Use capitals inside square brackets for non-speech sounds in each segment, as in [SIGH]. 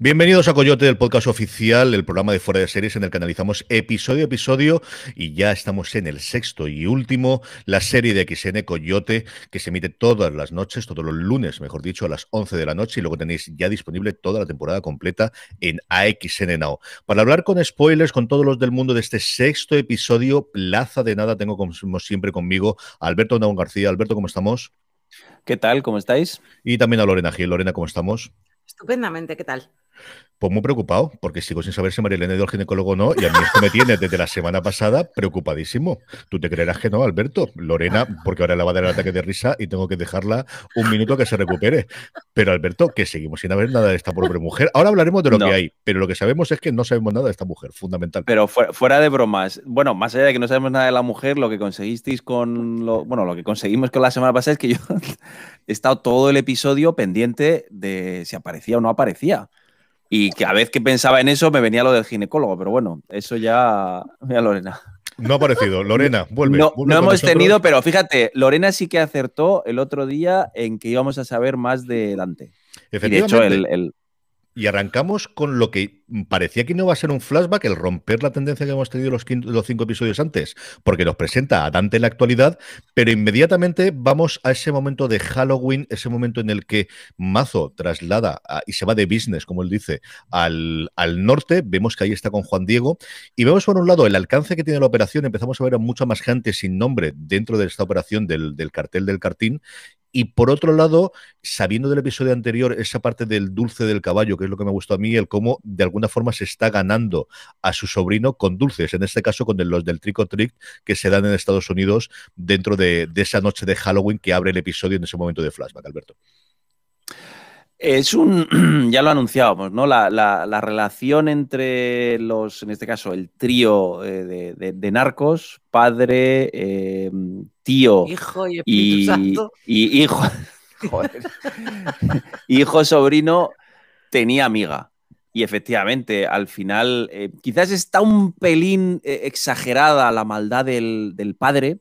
Bienvenidos a Coyote, el podcast oficial, el programa de fuera de series en el que analizamos episodio a episodio y ya estamos en el sexto y último, la serie de XN Coyote que se emite todas las noches, todos los lunes, mejor dicho, a las 11 de la noche y luego tenéis ya disponible toda la temporada completa en AXN Now. Para hablar con spoilers, con todos los del mundo de este sexto episodio, Plaza de Nada, tengo como siempre conmigo Alberto Naun García. Alberto, ¿cómo estamos? ¿Qué tal? ¿Cómo estáis? Y también a Lorena Gil. Lorena, ¿cómo estamos? Estupendamente, ¿qué tal? pues muy preocupado, porque sigo sin saber si María Elena ha ido ginecólogo o no, y a mí esto me tiene desde la semana pasada preocupadísimo. Tú te creerás que no, Alberto. Lorena, porque ahora la va a dar el ataque de risa y tengo que dejarla un minuto que se recupere. Pero Alberto, que seguimos sin saber nada de esta pobre mujer. Ahora hablaremos de lo que hay, pero lo que sabemos es que no sabemos nada de esta mujer, fundamental. Pero fuera, de bromas, bueno, más allá de que no sabemos nada de la mujer, lo que conseguisteis con bueno, lo que conseguimos con la semana pasada es que yo [LAUGHS] he estado todo el episodio pendiente de si aparecía o no aparecía. Y cada vez que pensaba en eso me venía lo del ginecólogo, pero bueno, eso ya. Mira, Lorena. No ha aparecido. Lorena, vuelve. No, hemos tenido, pero fíjate, Lorena sí que acertó el otro día en que íbamos a saber más de Dante. Y de hecho, el, y arrancamos con lo que parecía que no va a ser un flashback, el romper la tendencia que hemos tenido los, los cinco episodios antes, porque nos presenta a Dante en la actualidad, pero inmediatamente vamos a ese momento de Halloween, ese momento en el que Mazo traslada y se va de business, como él dice, al, norte. Vemos que ahí está con Juan Diego. Y vemos por un lado el alcance que tiene la operación. Empezamos a ver a mucha más gente sin nombre dentro de esta operación del, del cartel del cartín. Y por otro lado, sabiendo del episodio anterior, esa parte del dulce del caballo, que es lo que me gustó a mí, el cómo de alguna forma se está ganando a su sobrino con dulces, en este caso con los del trick trick que se dan en Estados Unidos dentro de, de esa noche de Halloween que abre el episodio en ese momento de flashback, Alberto. Es un, [CLEARS THROAT] ya lo anunciábamos, ¿no? La, la, relación entre los, en este caso, el trío eh, de, narcos, padre, eh, tío hijo y, y hijo, [LAUGHS] [LAUGHS] hijo, sobrino, tenía amiga. Y efectivamente, al final, eh, quizás está un pelín exagerada la maldad del, del padre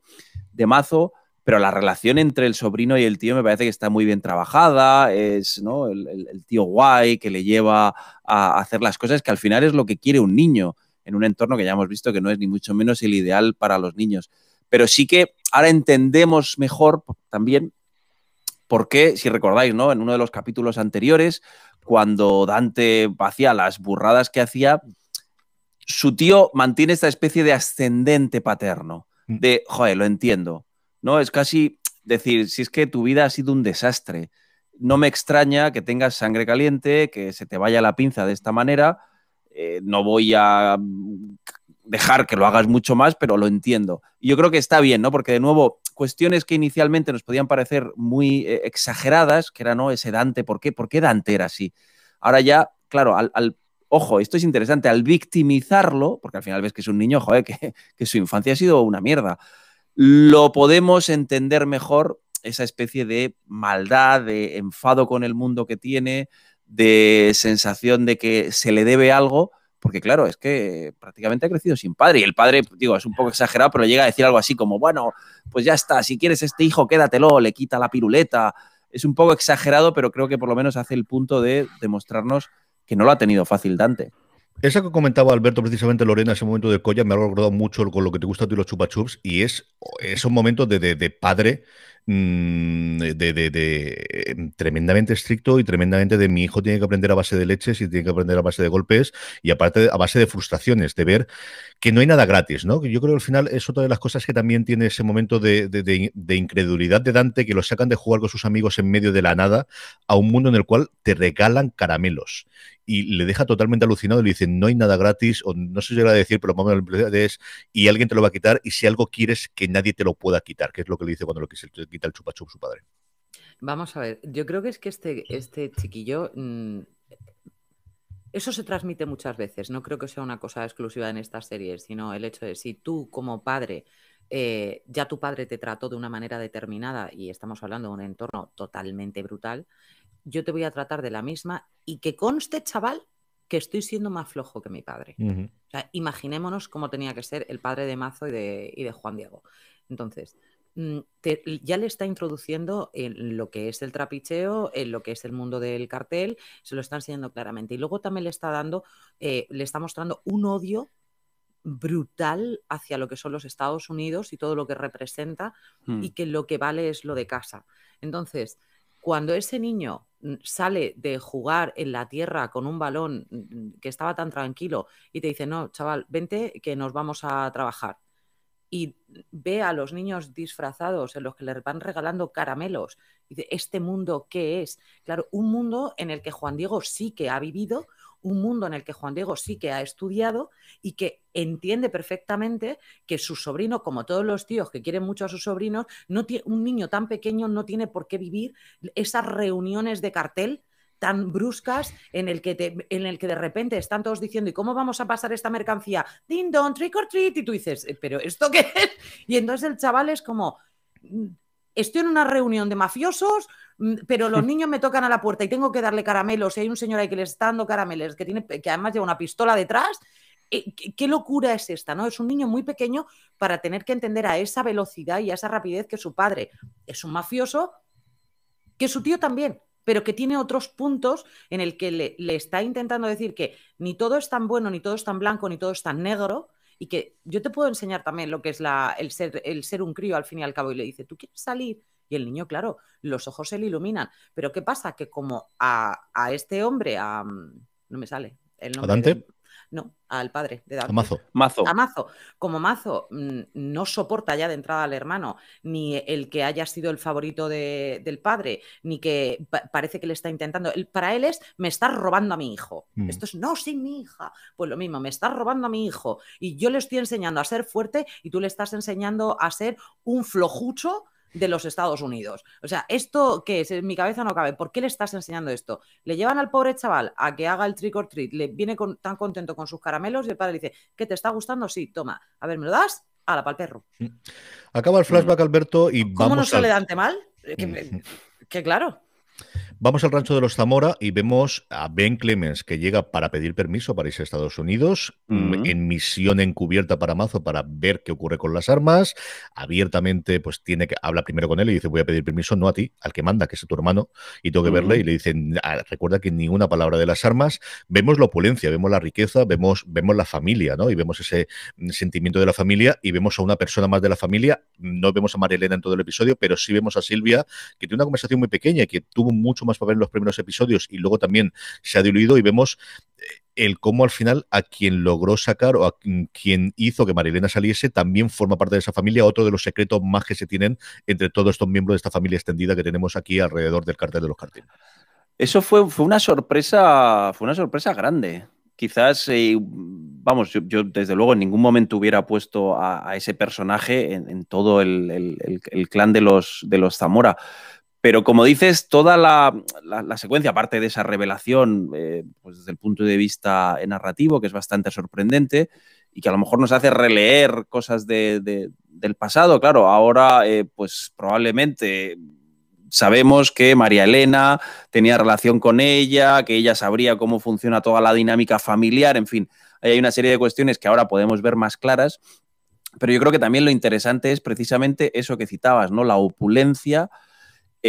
de Mazo, pero la relación entre el sobrino y el tío me parece que está muy bien trabajada, es el, el, tío guay que le lleva a hacer las cosas, que al final es lo que quiere un niño en un entorno que ya hemos visto que no es ni mucho menos el ideal para los niños. Pero sí que ahora entendemos mejor también por qué, si recordáis, ¿no? en uno de los capítulos anteriores, cuando Dante hacía las burradas que hacía, su tío mantiene esta especie de ascendente paterno, mm. de, joder, lo entiendo, ¿no? Es casi decir, si es que tu vida ha sido un desastre, no me extraña que tengas sangre caliente, que se te vaya la pinza de esta manera, eh, no voy a mm, dejar que lo hagas mucho más, pero lo entiendo. Y yo creo que está bien, ¿no? Porque de nuevo, cuestiones que inicialmente nos podían parecer muy eh, exageradas, que era, ¿no? Ese Dante, ¿por qué? ¿Por qué Dante era así? Ahora ya, claro, al, ojo, esto es interesante, al victimizarlo, porque al final ves que es un niño, joder, que su infancia ha sido una mierda lo podemos entender mejor esa especie de maldad, de enfado con el mundo que tiene, de sensación de que se le debe algo, porque claro, es que prácticamente ha crecido sin padre. Y el padre, pues, digo, es un poco exagerado, pero llega a decir algo así como, bueno, pues ya está, si quieres este hijo, quédatelo, le quita la piruleta. Es un poco exagerado, pero creo que por lo menos hace el punto de demostrarnos que no lo ha tenido fácil Dante. Esa que comentaba Alberto precisamente, Lorena, ese momento de Colla, me ha recordado mucho con lo que te gusta a ti los chupachups, y es, un momento de, padre mm, de, tremendamente estricto y tremendamente de mi hijo tiene que aprender a base de leches y tiene que aprender a base de golpes y aparte a base de frustraciones, de ver que no hay nada gratis, ¿no? Yo creo que al final es otra de las cosas que también tiene ese momento de, incredulidad de Dante, que lo sacan de jugar con sus amigos en medio de la nada a un mundo en el cual te regalan caramelos y le deja totalmente alucinado y le dice, no hay nada gratis, o no sé si a decir, pero más o menos es, y alguien te lo va a quitar, y si algo quieres, que nadie te lo pueda quitar, que es lo que le dice cuando lo quita el chupa su padre. Vamos a ver, yo creo que es que este, este chiquillo... Mm, eso se transmite muchas veces, no creo que sea una cosa exclusiva en estas series, sino el hecho de si tú como padre eh, ya tu padre te trató de una manera determinada y estamos hablando de un entorno totalmente brutal, yo te voy a tratar de la misma y que conste, chaval, que estoy siendo más flojo que mi padre. imaginémonos cómo tenía que ser el padre de Mazo y de, Juan Diego. Entonces, mm, ya le está introduciendo en lo que es el trapicheo, en lo que es el mundo del cartel, se lo está enseñando claramente. Y luego también le está dando, eh, le está mostrando un odio brutal hacia lo que son los Estados Unidos y todo lo que representa hmm. y que lo que vale es lo de casa. Entonces, cuando ese niño Mm, sale de jugar en la tierra con un balón mm, mm, que estaba tan tranquilo y te dice, no, chaval, vente que nos vamos a trabajar. Y ve a los niños disfrazados en los que les van regalando caramelos. Y dice, ¿este mundo qué es? Claro, un mundo en el que Juan Diego sí que ha vivido, un mundo en el que Juan Diego sí que ha estudiado y que entiende perfectamente que su sobrino, como todos los tíos que quieren mucho a sus sobrinos, no tiene, un niño tan pequeño no tiene por qué vivir esas reuniones de cartel tan bruscas en el que en el que de repente están todos diciendo ¿y cómo vamos a pasar esta mercancía? Ding dong, trick or treat y tú dices eh, ¿pero esto qué es? Y entonces el chaval es como mm, estoy en una reunión de mafiosos Mm, pero los [LAUGHS] niños me tocan a la puerta y tengo que darle caramelos y hay un señor ahí que le está dando caramelos, que, tiene, que además lleva una pistola detrás, eh, ¿Qué, locura es esta? ¿no? Es un niño muy pequeño para tener que entender a esa velocidad y a esa rapidez que su padre es un mafioso, que su tío también, pero que tiene otros puntos en el que le, está intentando decir que ni todo es tan bueno, ni todo es tan blanco, ni todo es tan negro, y que yo te puedo enseñar también lo que es el, ser, el ser un crío al fin y al cabo, y le dice, ¿tú quieres salir? Y el niño, claro, los ojos se le iluminan. Pero ¿qué pasa? Que como a, este hombre, a, mm, no me sale el nombre. ¿A Dante? no, al padre de Dante. Mazo. Mazo. A Mazo. Como Mazo mm, no soporta ya de entrada al hermano, ni el que haya sido el favorito de, del padre, ni que parece que le está intentando. para él es, me estás robando a mi hijo. Mm. Esto es, no, sin mi hija. Pues lo mismo, me estás robando a mi hijo. Y yo le estoy enseñando a ser fuerte y tú le estás enseñando a ser un flojucho de los Estados Unidos. O sea, ¿esto que es? En mi cabeza no cabe. ¿Por qué le estás enseñando esto? Le llevan al pobre chaval a que haga el trick or treat, le viene tan contento con sus caramelos y el padre le dice, ¿qué te está gustando? Sí, toma. A ver, ¿me lo das? A la pal perro. Acaba el flashback, mm. Alberto, y ¿Cómo vamos. ¿Cómo no se le da ante mal? que claro. Vamos al rancho de los Zamora y vemos a Ben Clemens que llega para pedir permiso para irse a Estados Unidos, mm, en misión encubierta para Mazo para ver qué ocurre con las armas. Abiertamente, pues tiene que habla primero con él y dice: Voy a pedir permiso, no a ti, al que manda, que es tu hermano, y tengo que verle. Y le dice ah, Recuerda que ninguna palabra de las armas. Vemos la opulencia, vemos la riqueza, vemos, vemos la familia, ¿no? Y vemos ese mm, sentimiento de la familia y vemos a una persona más de la familia. No vemos a María Elena en todo el episodio, pero sí vemos a Silvia, que tiene una conversación muy pequeña que tuvo mucho más papel en los primeros episodios y luego también se ha diluido y vemos eh, el cómo al final a quien logró sacar o a quien hizo que Marilena saliese también forma parte de esa familia, otro de los secretos más que se tienen entre todos estos miembros de esta familia extendida que tenemos aquí alrededor del cartel de los carteles. Eso fue, fue una sorpresa, fue una sorpresa grande. Quizás, eh, vamos, yo, desde luego en ningún momento hubiera puesto a, ese personaje en, todo el, el, clan de los, de los Zamora. Pero como dices, toda la, secuencia, aparte de esa revelación, eh, pues desde el punto de vista narrativo, que es bastante sorprendente y que a lo mejor nos hace releer cosas del pasado, claro, ahora eh, pues probablemente sabemos que María Elena tenía relación con ella, que ella sabría cómo funciona toda la dinámica familiar, en fin, hay una serie de cuestiones que ahora podemos ver más claras, pero yo creo que también lo interesante es precisamente eso que citabas, ¿no? La opulencia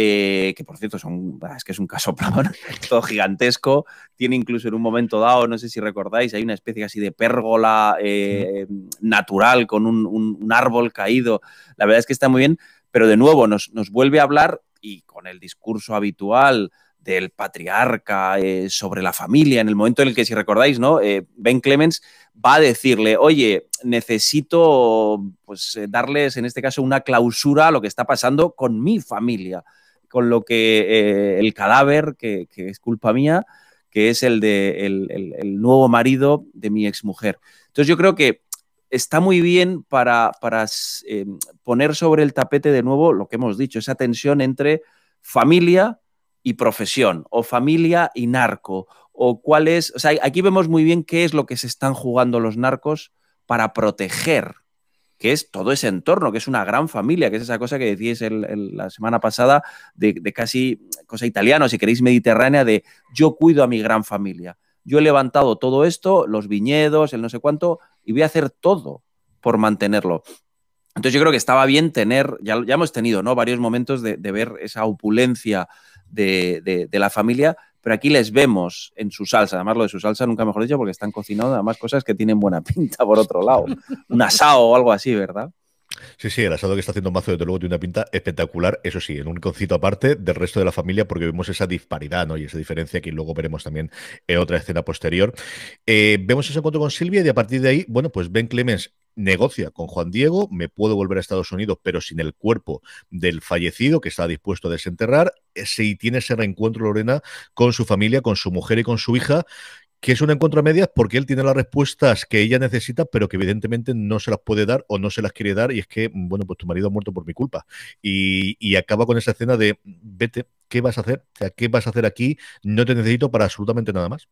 eh, que por cierto es que es un caso [LAUGHS] todo gigantesco, tiene incluso en un momento dado, no sé si recordáis, hay una especie así de pérgola eh, natural con un, árbol caído, la verdad es que está muy bien, pero de nuevo nos, vuelve a hablar y con el discurso habitual del patriarca eh, sobre la familia, en el momento en el que, si recordáis, ¿no? ben Clemens va a decirle, oye, necesito pues, darles, en este caso, una clausura a lo que está pasando con mi familia con lo que eh, el cadáver, que, es culpa mía, que es el de el, nuevo marido de mi exmujer. Entonces yo creo que está muy bien para, para eh, poner sobre el tapete de nuevo lo que hemos dicho, esa tensión entre familia y profesión, o familia y narco, o cuál es, o sea, aquí vemos muy bien qué es lo que se están jugando los narcos para proteger que es todo ese entorno, que es una gran familia, que es esa cosa que decíais la semana pasada de, casi cosa italiana, si queréis mediterránea, de yo cuido a mi gran familia. Yo he levantado todo esto, los viñedos, el no sé cuánto, y voy a hacer todo por mantenerlo. Entonces yo creo que estaba bien tener, ya, ya hemos tenido ¿no? varios momentos de ver esa opulencia de, la familia, pero aquí les vemos en su salsa. Además, lo de su salsa nunca mejor dicho, porque están cocinando además cosas que tienen buena pinta por otro lado. Un asado o algo así, ¿verdad? Sí, sí, el asado que está haciendo Mazo, desde luego, tiene una pinta espectacular, eso sí, en un concito aparte del resto de la familia, porque vemos esa disparidad ¿no? y esa diferencia que luego veremos también en otra escena posterior. Eh, vemos ese encuentro con Silvia y a partir de ahí, bueno, pues Ben Clemens negocia con Juan Diego, me puedo volver a Estados Unidos, pero sin el cuerpo del fallecido que está dispuesto a desenterrar. Eh, si tiene ese reencuentro Lorena con su familia, con su mujer y con su hija, que es un encuentro a medias porque él tiene las respuestas que ella necesita, pero que evidentemente no se las puede dar o no se las quiere dar, y es que, mm, bueno, pues tu marido ha muerto por mi culpa. Y, acaba con esa escena de, vete, ¿qué vas a hacer? O sea, ¿qué vas a hacer aquí? No te necesito para absolutamente nada más.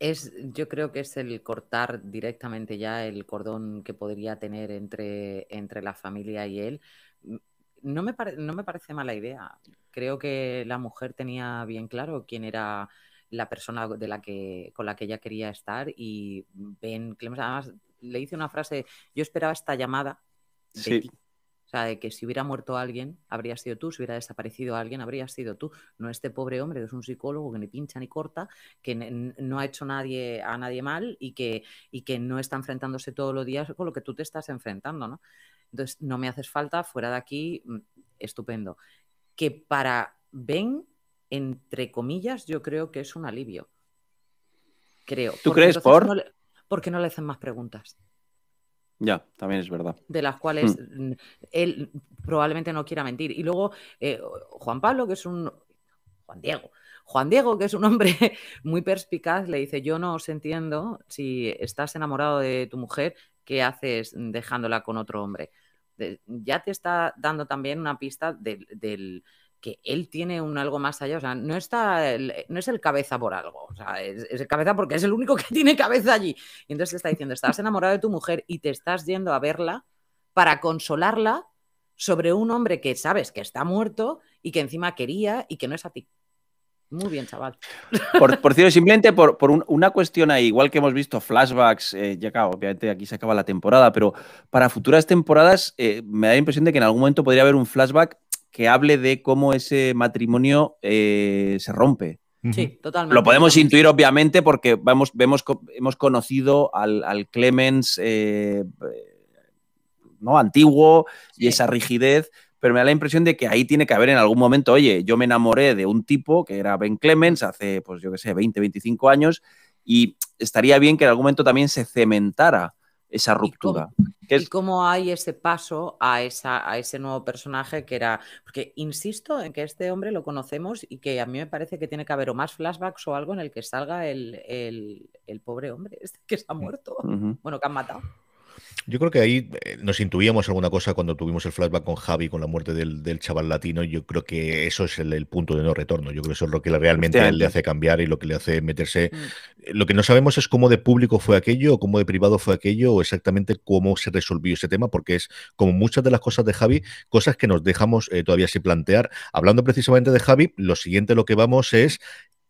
Es, yo creo que es el cortar directamente ya el cordón que podría tener entre, entre la familia y él. Mm, no me, no me parece mala idea. Creo que la mujer tenía bien claro quién era la persona de la que, con la que ella quería estar y Ben además le hice una frase, yo esperaba esta llamada sí. O sea, de que si hubiera muerto alguien, habría sido tú, si hubiera desaparecido alguien, habría sido tú. No este pobre hombre que es un psicólogo que ni pincha ni corta, que no ha hecho nadie, a nadie mal y que, y que no está enfrentándose todos los días con lo que tú te estás enfrentando, ¿no? Entonces, no me haces falta, fuera de aquí, mm, estupendo. Que para Ben, entre comillas, yo creo que es un alivio. Creo. ¿Tú crees por? porque no le hacen más preguntas. Ya, también es verdad. De las hmm. cuales mm, él probablemente no quiera mentir. Y luego eh, Juan Pablo, que es un... Juan Diego. Juan Diego, que es un hombre [LAUGHS] muy perspicaz, le dice, yo no os entiendo si estás enamorado de tu mujer, ¿qué haces dejándola con otro hombre? ya te está dando también una pista del, que él tiene un algo más allá, o sea, no, está, eh, no es el cabeza por algo, o sea, es, el cabeza porque es el único que [LAUGHS] tiene cabeza allí. Y entonces le está diciendo, estás enamorado de tu mujer y te estás yendo a verla para consolarla sobre un hombre que sabes que está muerto y que encima quería y que no es a ti. Muy bien, chaval. Por, cierto, [LAUGHS] simplemente por, por una cuestión ahí, igual que hemos visto flashbacks, eh, ya acabo, obviamente aquí se acaba la temporada, pero para futuras temporadas eh, me da la impresión de que en algún momento podría haber un flashback que hable de cómo ese matrimonio eh, se rompe. Sí, totalmente. Lo podemos intuir, obviamente, porque vamos, vemos, hemos conocido al, Clemens eh, ¿no? antiguo y esa rigidez, pero me da la impresión de que ahí tiene que haber en algún momento, oye, yo me enamoré de un tipo que era Ben Clemens hace, pues yo qué sé, 20, 25 años, y estaría bien que en algún momento también se cementara esa ruptura. ¿Y cómo, es... hay ese paso a, esa, a ese nuevo personaje que era... Porque insisto en que este hombre lo conocemos y que a mí me parece que tiene que haber o más flashbacks o algo en el que salga el, el, pobre hombre este que se ha muerto, bueno, que han matado. Yo creo que ahí eh, nos intuíamos alguna cosa cuando tuvimos el flashback con Javi, con la muerte del, chaval latino. Yo creo que eso es el, punto de no retorno. Yo creo que eso es lo que realmente le hace cambiar y lo que le hace meterse. Mm. Lo que no sabemos es cómo de público fue aquello, o cómo de privado fue aquello, o exactamente cómo se resolvió ese tema, porque es como muchas de las cosas de Javi, cosas que nos dejamos eh, todavía sin plantear. Hablando precisamente de Javi, lo siguiente lo que vamos es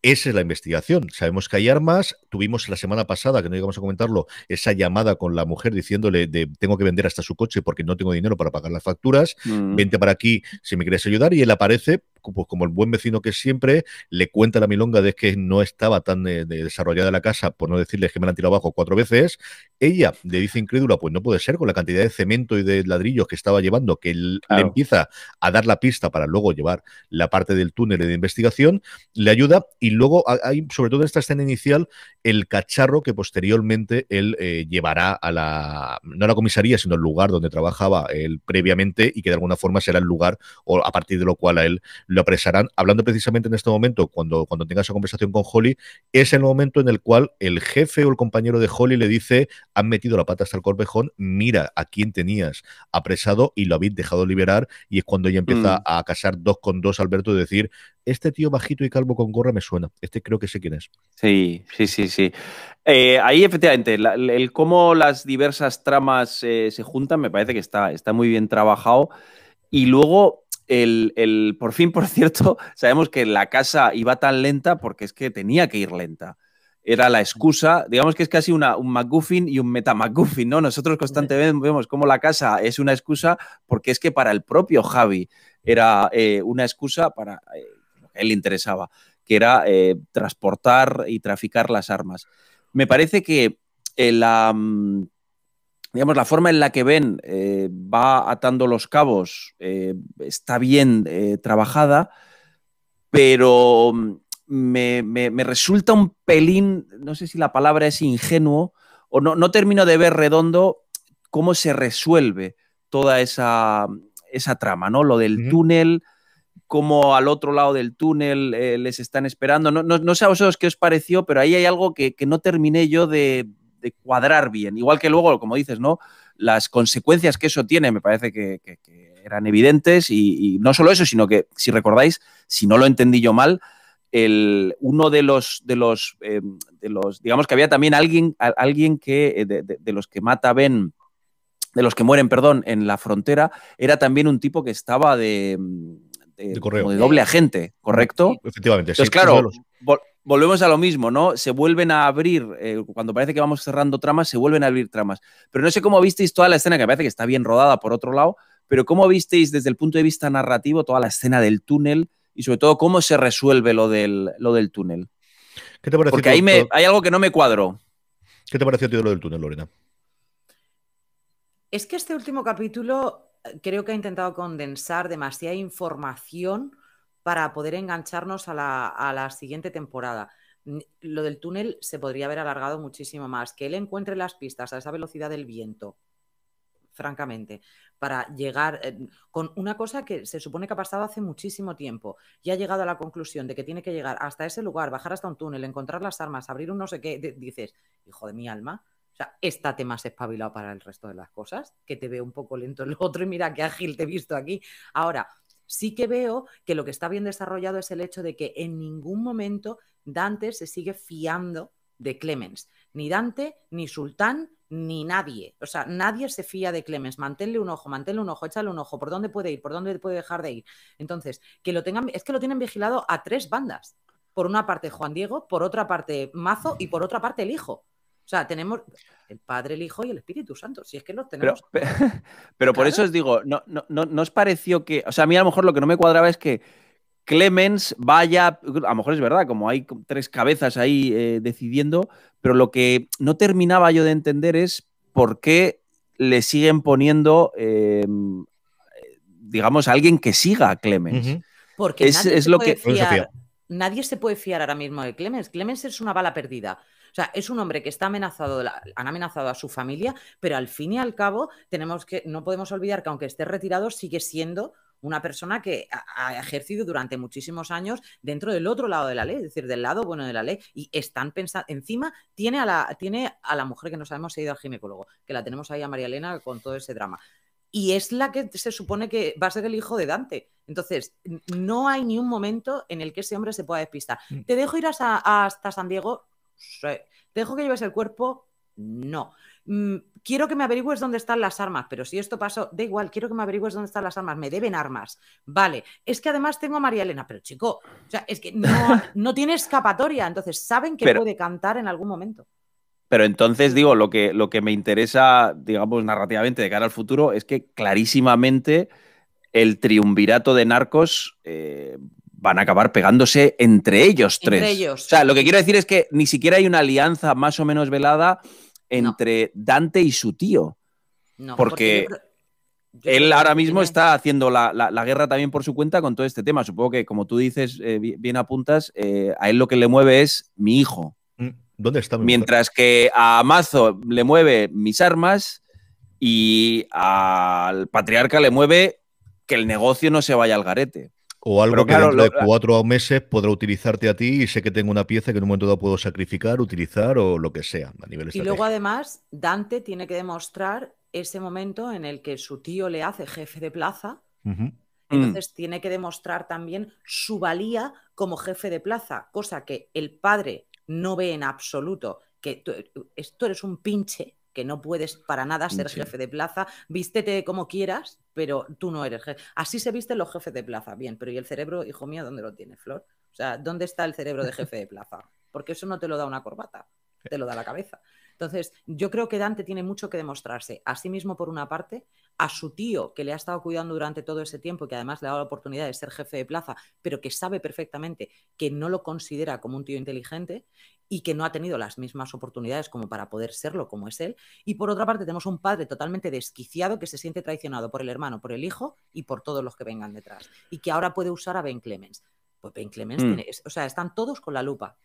esa es la investigación. Sabemos que hay armas. Tuvimos la semana pasada, que no llegamos a comentarlo, esa llamada con la mujer diciéndole de tengo que vender hasta su coche porque no tengo dinero para pagar las facturas. Mm. Vente para aquí si me quieres ayudar. Y él aparece pues como el buen vecino que siempre, le cuenta la milonga de que no estaba tan eh, desarrollada la casa, por no decirle que me la han tirado abajo cuatro veces. Ella le dice incrédula, pues no puede ser, con la cantidad de cemento y de ladrillos que estaba llevando, que él le empieza a dar la pista para luego llevar la parte del túnel de investigación, le ayuda y luego hay, sobre todo en esta escena inicial, el cacharro que posteriormente él eh, llevará a la, no a la comisaría, sino al lugar donde trabajaba él previamente y que de alguna forma será el lugar o a partir de lo cual a él lo apresarán. Hablando precisamente en este momento, cuando, cuando tenga esa conversación con Holly, es el momento en el cual el jefe o el compañero de Holly le dice, han metido la pata hasta el corvejón, mira a quién tenías apresado y lo habéis dejado liberar. Y es cuando ella empieza mm. a casar dos con dos, Alberto, y decir, este tío bajito y calvo con gorra me suena. Este creo que sé quién es. Sí, sí, sí, sí. Eh, ahí efectivamente, el cómo las diversas tramas eh, se juntan me parece que está, está muy bien trabajado. Y luego el, por fin, por cierto, [LAUGHS] sabemos que la casa iba tan lenta porque es que tenía que ir lenta. Era la excusa, digamos que es casi una, un McGuffin y un meta McGuffin, ¿no? Nosotros constantemente vemos cómo la casa es una excusa porque es que para el propio Javi era eh, una excusa para eh, él interesaba, que era eh, transportar y traficar las armas. Me parece que la mm, digamos, la forma en la que Ben eh, va atando los cabos eh, está bien eh, trabajada, pero mm, me, resulta un pelín, no sé si la palabra es ingenuo, o no, no termino de ver redondo cómo se resuelve toda esa, trama, ¿no? Lo del túnel, cómo al otro lado del túnel les están esperando. No, sé a vosotros qué os pareció, pero ahí hay algo que, que no terminé yo de, de cuadrar bien. Igual que luego, como dices, ¿no? Las consecuencias que eso tiene me parece que, eran evidentes y, no solo eso, sino que, si recordáis, si no lo entendí yo mal, el, uno de los, de los, em, digamos que había también alguien, alguien que, eh, de, los que mata Ben, de los que mueren, perdón, en la frontera, era también un tipo que estaba de... Em, doble agente, ¿correcto? Efectivamente. Entonces, sí, claro, volvemos a lo mismo, ¿no? Se vuelven a abrir, eh, cuando parece que vamos cerrando tramas, se vuelven a abrir tramas. Pero no sé cómo visteis toda la escena, que parece que está bien rodada por otro lado, pero cómo visteis desde el punto de vista narrativo toda la escena del túnel y sobre todo cómo se resuelve lo del, lo del túnel. ¿Qué te parece Porque ahí me, hay algo que no me cuadro. ¿Qué te pareció a ti lo del túnel, Lorena? Es que este último capítulo eh, creo que ha intentado condensar demasiada información para poder engancharnos a la, siguiente temporada lo del túnel se podría haber alargado muchísimo más. Que él encuentre las pistas a esa velocidad del viento, francamente, para llegar eh, con una cosa que se supone que ha pasado hace muchísimo tiempo y ha llegado a la conclusión de que tiene que llegar hasta ese lugar, bajar hasta un túnel, encontrar las armas, abrir un no sé qué, dices, hijo de mi alma. O sea, estate más espabilado para el resto de las cosas, que te veo un poco lento el otro y mira qué ágil te he visto aquí. Ahora, sí que veo que lo que está bien desarrollado es el hecho de que en ningún momento Dante se sigue fiando de Clemens. Ni Dante, ni Sultán, ni nadie. O sea, nadie se fía de Clemens. Manténle un ojo, manténle un ojo, échale un ojo. ¿Por dónde puede ir? ¿Por dónde puede dejar de ir? Entonces, que lo tengan, es que lo tienen vigilado a tres bandas. Por una parte Juan Diego, por otra parte Mazo y por otra parte el hijo. O sea, tenemos el Padre, el Hijo y el Espíritu Santo. Si es que los tenemos. [LAUGHS] Pero, por eso os digo, no, no, no, os pareció que. O sea, a mí a lo mejor lo que no me cuadraba es que Clemens vaya. A lo mejor es verdad, como hay tres cabezas ahí eh, decidiendo, pero lo que no terminaba yo de entender es por qué le siguen poniendo. Em, digamos, a alguien que siga a Clemens. Porque es, lo que. nadie se puede fiar ahora mismo de Clemens. Clemens es una bala perdida. O sea, es un hombre que está amenazado, han amenazado a su familia, pero al fin y al cabo tenemos que, no podemos olvidar que aunque esté retirado, sigue siendo una persona que ha ejercido durante muchísimos años dentro del otro lado de la ley, es decir, del lado bueno de la ley, y están pensando, encima tiene a la, tiene a la mujer que nos hemos ido al ginecólogo, que la tenemos ahí a María Elena con todo ese drama. Y es la que se supone que va a ser el hijo de Dante. Entonces, no hay ni un momento en el que ese hombre se pueda despistar. Mm. Te dejo ir hasta San Diego ¿Dejo que lleves el cuerpo? No. Mm, quiero que me averigües dónde están las armas, pero si esto pasó, da igual, quiero que me averigües dónde están las armas, me deben armas. Vale, es que además tengo a María Elena, pero chico, es que [LAUGHS] no, tiene escapatoria, entonces saben que puede cantar en algún momento. Pero entonces digo, lo que, lo que me interesa, digamos, narrativamente de cara al futuro es que clarísimamente el triunvirato de narcos eh, van a acabar pegándose entre ellos entre tres. Ellos. O sea, lo que quiero decir es que ni siquiera hay una alianza más o menos velada entre Dante y su tío. porque, él ahora mismo está haciendo la, guerra también por su cuenta con todo este tema. Supongo que, como tú dices, eh, bien apuntas, eh, a él lo que le mueve es mi hijo. Mm, ¿Dónde está mi Mientras que a Mazo le mueve mis armas y al patriarca le mueve que el negocio no se vaya al garete. O algo que dentro de cuatro meses podrá utilizarte a ti y sé que tengo una pieza que en un momento dado puedo sacrificar, utilizar o lo que sea a nivel Y luego además Dante tiene que demostrar ese momento en el que su tío le hace jefe de plaza. Entonces tiene que demostrar también su valía como jefe de plaza, cosa que el padre no ve en absoluto, que tú eh, eres un pinche, no puedes para nada ser jefe de plaza, vístete como quieras, pero tú no eres jefe. Así se visten los jefes de plaza, bien, pero ¿y el cerebro, hijo mío, dónde lo tiene, Flor? O sea, ¿dónde está el cerebro de jefe de plaza? Porque eso no te lo da una corbata, te lo da la cabeza. Entonces, yo creo que Dante tiene mucho que demostrarse a sí mismo por una parte a su tío que le ha estado cuidando durante todo ese tiempo, y que además le ha dado la oportunidad de ser jefe de plaza, pero que sabe perfectamente que no lo considera como un tío inteligente y que no ha tenido las mismas oportunidades como para poder serlo como es él. Y por otra parte tenemos un padre totalmente desquiciado que se siente traicionado por el hermano, por el hijo y por todos los que vengan detrás. Y que ahora puede usar a Ben Clemens. Pues Ben Clemens, mm. o sea, están todos con la lupa.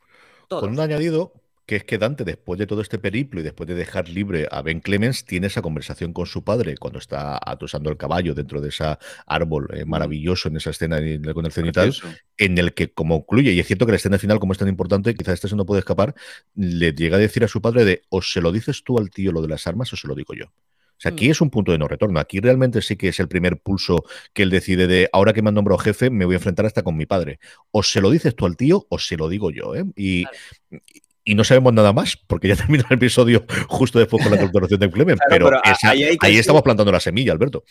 Todos. Con un añadido que es que Dante, después de todo este periplo y después de dejar libre a Ben Clemens, tiene esa conversación con su padre cuando está atosando el caballo dentro de ese árbol eh, mm. maravilloso en esa escena en con el cenital, en el que, como concluye, y es cierto que la escena final, como es tan importante, quizás este se no puede escapar, le llega a decir a su padre de o se lo dices tú al tío lo de las armas o se lo digo yo. O sea, aquí mm. es un punto de no retorno. Aquí realmente sí que es el primer pulso que él decide de ahora que me han nombrado jefe, me voy a enfrentar hasta con mi padre. O se lo dices tú al tío o se lo digo yo. ¿eh? Y, y no sabemos nada más, porque ya [LAUGHS] termina el episodio justo después con la torturación [LAUGHS] de Clemen. pero, ahí, estamos plantando la semilla, Alberto.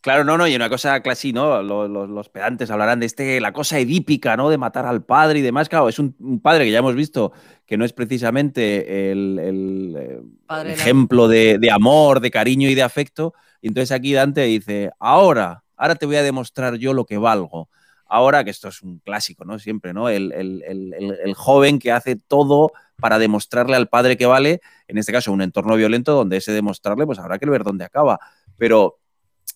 Claro, no, no, y una cosa clásica, ¿no? Los, pedantes hablarán de este, la cosa edípica, ¿no? De matar al padre y demás. Claro, es un, padre que ya hemos visto que no es precisamente el, eh, ejemplo de, de, amor, de cariño y de afecto. Y entonces aquí Dante dice, ahora, ahora te voy a demostrar yo lo que valgo ahora, que esto es un clásico, ¿no? Siempre, ¿no? El, joven que hace todo para demostrarle al padre que vale, en este caso un entorno violento donde ese demostrarle, pues habrá que ver dónde acaba. Pero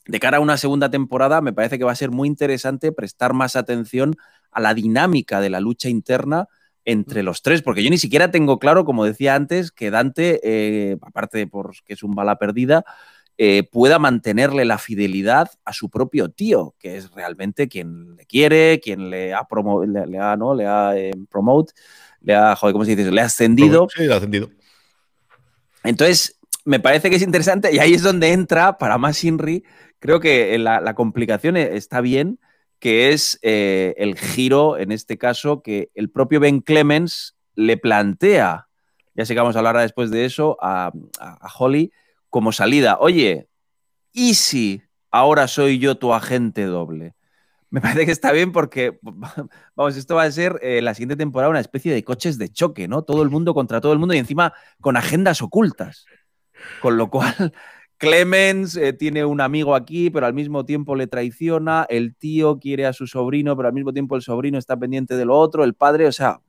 de cara a una segunda temporada, me parece que va a ser muy interesante prestar más atención a la dinámica de la lucha interna entre los tres, porque yo ni siquiera tengo claro, como decía antes, que Dante, eh, aparte aparte que es un bala perdida, eh, pueda mantenerle la fidelidad a su propio tío, que es realmente quien le quiere, quien le ha, promovido, le, ha, ¿no? le ha eh, le ha, ¿cómo se dice? Le ha ascendido. Sí, le ha ascendido. Entonces, me parece que es interesante y ahí es donde entra para más Inri. Creo que la, complicación e-, está bien, que es eh, el giro, en este caso, que el propio Ben Clemens le plantea, ya sé que vamos a hablar después de eso, a Holly, como salida, oye, ¿y si ahora soy yo tu agente doble? [LAUGHS] Me parece que está bien porque, [LAUGHS] vamos, esto va a ser eh, la siguiente temporada una especie de coches de choque, ¿no? Todo el mundo contra todo el mundo y encima con agendas ocultas. Con lo cual, [LAUGHS] Clemens eh, tiene un amigo aquí, pero al mismo tiempo le traiciona, el tío quiere a su sobrino, pero al mismo tiempo el sobrino está pendiente de lo otro, el padre, o sea,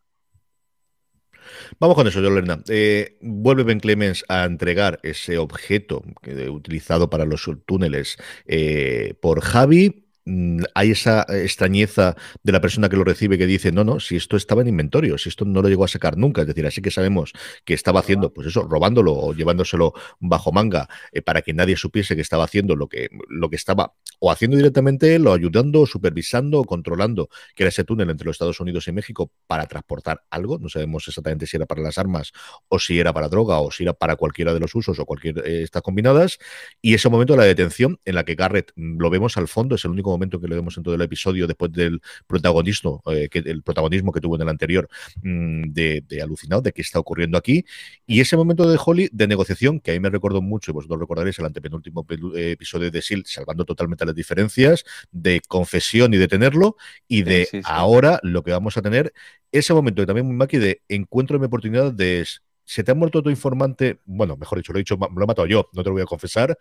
Vamos con eso, Jolena. Eh, vuelve Ben Clemens a entregar ese objeto que, utilizado para los túneles eh, por Javi. Mm, hay esa eh, extrañeza de la persona que lo recibe que dice, no, no, si esto estaba en inventario, si esto no lo llegó a sacar nunca, es decir, así que sabemos que estaba haciendo, pues eso, robándolo o llevándoselo bajo manga eh, para que nadie supiese que estaba haciendo lo que, lo que estaba o haciendo directamente lo ayudando, supervisando, o controlando, que era ese túnel entre los Estados Unidos y México para transportar algo, no sabemos exactamente si era para las armas o si era para droga o si era para cualquiera de los usos o cualquier de eh, estas combinadas, y ese momento de la detención en la que Garrett mm, lo vemos al fondo, es el único momento que lo vemos en todo el episodio después del protagonismo, eh, que, el protagonismo que tuvo en el anterior, mm, de, alucinado, de qué está ocurriendo aquí. Y ese momento de Holly de negociación, que a mí me recordó mucho, y vosotros recordaréis el antepenúltimo eh, episodio de Sil, salvando totalmente las diferencias, de confesión y de tenerlo, y de ahora lo que vamos a tener, ese momento que también muy maqui de encuentro mi oportunidad de se te ha muerto tu informante, bueno, mejor dicho, lo he dicho, lo he matado yo, no te lo voy a confesar,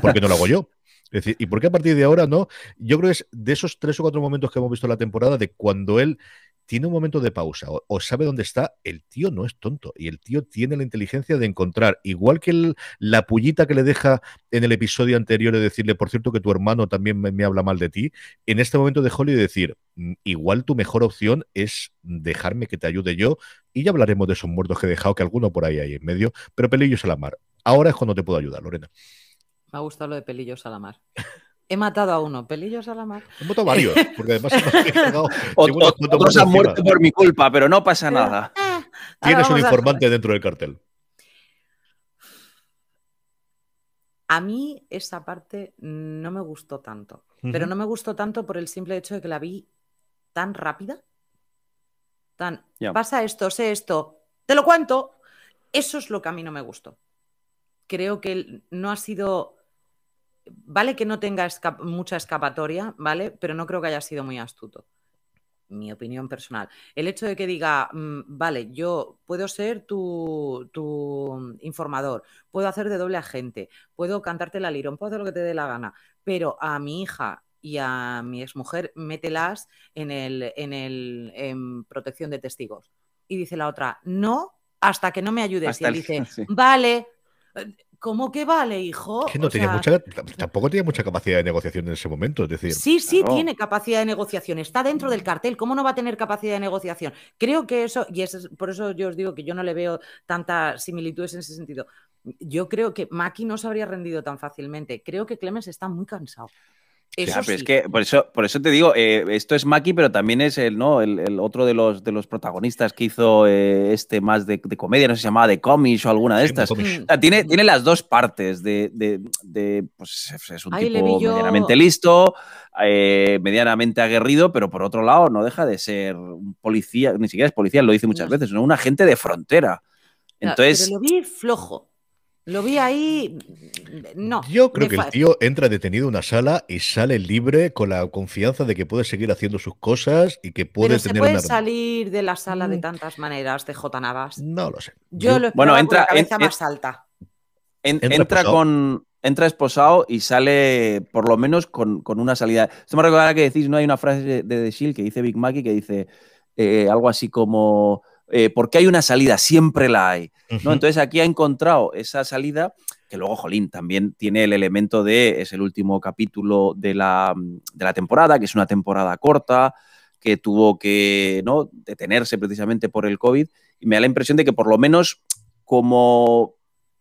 porque no lo hago yo. Es decir, ¿y por qué a partir de ahora no? Yo creo que es de esos tres o cuatro momentos que hemos visto en la temporada, de cuando él tiene un momento de pausa o, sabe dónde está, el tío no es tonto y el tío tiene la inteligencia de encontrar, igual que la pullita que le deja en el episodio anterior de decirle, por cierto, que tu hermano también me, habla mal de ti, en este momento de Holly decir, mm, igual tu mejor opción es dejarme que te ayude yo y ya hablaremos de esos muertos que he dejado, que alguno por ahí hay en medio, pero pelillos a la mar. Ahora es cuando te puedo ayudar, Lorena. Me ha gustado lo de pelillos a la mar. He matado a uno, pelillos a la mar. He matado varios, porque además [LAUGHS] otros han muerto por mi culpa, pero no pasa nada. Ah, Tienes un informante dentro del cartel. A mí esa parte no me gustó tanto, pero no me gustó tanto por el simple hecho de que la vi tan rápida, tan pasa esto, sé esto, te lo cuento. Eso es lo que a mí no me gustó. Creo que no ha sido vale que no tenga mucha escapatoria, ¿vale? Pero no creo que haya sido muy astuto. Mi opinión personal. El hecho de que diga, mm, vale, yo puedo ser tu, informador, puedo hacer de doble agente, puedo cantarte la lirón, puedo hacer lo que te dé la gana, pero a mi hija y a mi exmujer, mételas en el, en el protección de testigos. Y dice la otra, no, hasta que no me ayudes. y dice, [LAUGHS] vale, ¿Cómo que vale, hijo? Que no tampoco tenía mucha capacidad de negociación en ese momento, es decir. Sí, sí, tiene capacidad de negociación, está dentro del mm. cartel, ¿cómo no va a tener capacidad de negociación? Creo que eso, y es, por eso yo os digo que yo no le veo tantas similitudes en ese sentido. Yo creo que Maki no se habría rendido tan fácilmente, creo que Clemens está muy cansado por eso, te digo, eh, esto es Maki, pero también es el, ¿no? el, otro de los, de los protagonistas que hizo eh, este más de, comedia, no sé se llamaba de Comish o alguna de estas. Tiene, tiene las dos partes de, de, pues, es un tipo medianamente listo, eh, medianamente aguerrido, pero por otro lado no deja de ser un policía, ni siquiera es policía, lo dice muchas veces, es un agente de frontera. Entonces, lo vi flojo. Lo vi ahí. No. Yo creo que el tío entra detenido en una sala y sale libre con la confianza de que puede seguir haciendo sus cosas y que puede tener puede salir de la sala de mm. tantas maneras de J. Navas. No lo sé. Yo, lo bueno, entra, con la cabeza más alta. entra, con entra esposado y sale por lo menos con, una salida. Esto me recordará que decís, ¿no? Hay una frase de The Shield que dice Big y que dice eh, algo así como eh, porque hay una salida, siempre la hay. ¿no? Entonces aquí ha encontrado esa salida, que luego, jolín, también tiene el elemento de, es el último capítulo de la, mm, de la temporada, que es una temporada corta, que tuvo que ¿no? detenerse precisamente por el COVID, y me da la impresión de que por lo menos como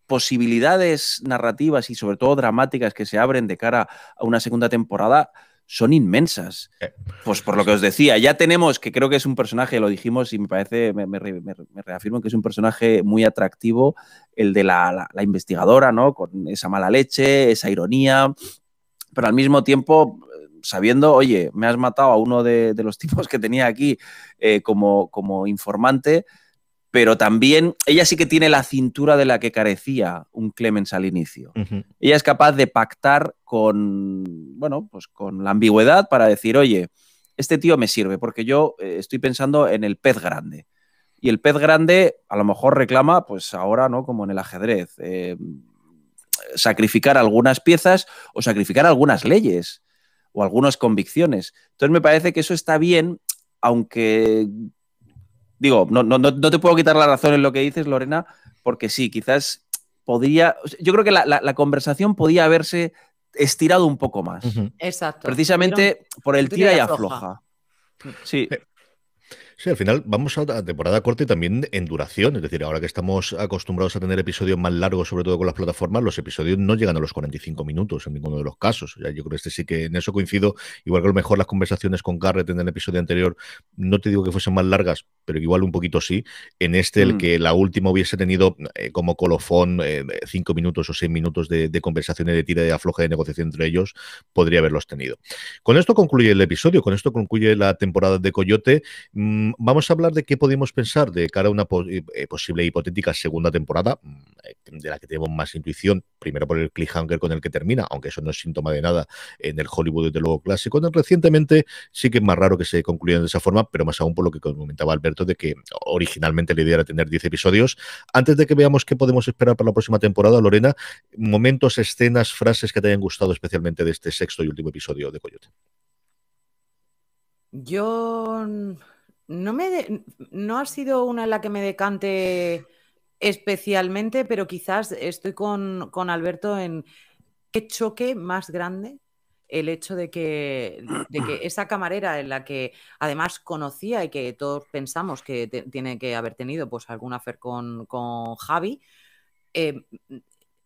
posibilidades narrativas y sobre todo dramáticas que se abren de cara a una segunda temporada, son inmensas. Eh, pues por lo que os decía, ya tenemos, que creo que es un personaje, lo dijimos y me parece, me, reafirmo que es un personaje muy atractivo, el de la, investigadora, ¿no? Con esa mala leche, esa ironía, pero al mismo tiempo eh, sabiendo, oye, me has matado a uno de, los tipos que tenía aquí eh, como, como informante, pero también ella sí que tiene la cintura de la que carecía un Clemens al inicio. Ella es capaz de pactar con, bueno, pues con la ambigüedad para decir, oye, este tío me sirve porque yo eh, estoy pensando en el pez grande. Y el pez grande a lo mejor reclama, pues ahora, ¿no? Como en el ajedrez, eh, sacrificar algunas piezas o sacrificar algunas leyes o algunas convicciones. Entonces me parece que eso está bien, aunque digo, no, no, no, te puedo quitar la razón en lo que dices, Lorena, porque sí, quizás podría. Yo creo que la, conversación podía haberse estirado un poco más. Exacto. Precisamente por el tira, y afloja. Sí. Sí, al final vamos a temporada corta y también en duración. Es decir, ahora que estamos acostumbrados a tener episodios más largos, sobre todo con las plataformas, los episodios no llegan a los 45 minutos en ninguno de los casos. Ya, yo creo que este sí que en eso coincido. Igual que a lo mejor las conversaciones con Garrett en el episodio anterior, no te digo que fuesen más largas, pero igual un poquito sí. En este, el mm. que la última hubiese tenido eh, como colofón eh, cinco minutos o seis minutos de, conversaciones de tira y de afloje de negociación entre ellos, podría haberlos tenido. Con esto concluye el episodio, con esto concluye la temporada de Coyote. Mm, vamos a hablar de qué podemos pensar de cara a una eh, eh, posible hipotética segunda temporada, mm, de la que tenemos más intuición, primero por el cliffhanger con el que termina, aunque eso no es síntoma de nada en el Hollywood, de luego clásico. Recientemente sí que es más raro que se concluyan de esa forma, pero más aún por lo que comentaba Alberto, de que originalmente la idea era tener 10 episodios. Antes de que veamos qué podemos esperar para la próxima temporada, Lorena, momentos, escenas, frases que te hayan gustado especialmente de este sexto y último episodio de Coyote. Yo no, me no ha sido una en la que me decante especialmente, pero quizás estoy con, con Alberto en qué choque más grande el hecho de que, de que, [CLEARS THROAT] esa camarera en la que además conocía y que todos pensamos que tiene que haber tenido pues algún afer con, con Javi, eh,